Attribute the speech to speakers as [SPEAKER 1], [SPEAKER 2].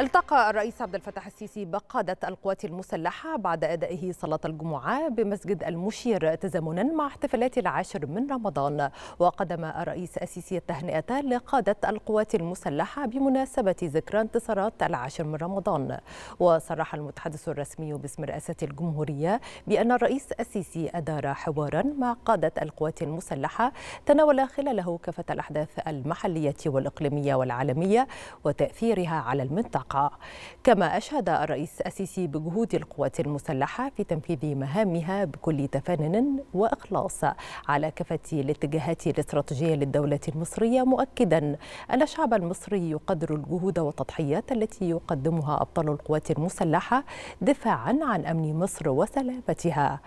[SPEAKER 1] التقى الرئيس عبد الفتاح السيسي بقادة القوات المسلحة بعد أدائه صلاة الجمعة بمسجد المشير تزامنا مع احتفالات العاشر من رمضان وقدم الرئيس السيسي التهنئة لقادة القوات المسلحة بمناسبة ذكرى انتصارات العاشر من رمضان وصرح المتحدث الرسمي باسم رئاسة الجمهورية بأن الرئيس السيسي أدار حوارا مع قادة القوات المسلحة تناول خلاله كافة الأحداث المحلية والإقليمية والعالمية وتأثيرها على المنطقة الواقع كما أشهد الرئيس السيسي بجهود القوات المسلحة في تنفيذ مهامها بكل تفنن وإخلاص على كافة الاتجاهات الاستراتيجية للدولة المصرية مؤكدا أن الشعب المصري يقدر الجهود والتضحيات التي يقدمها أبطال القوات المسلحة دفاعا عن أمن مصر وسلامتها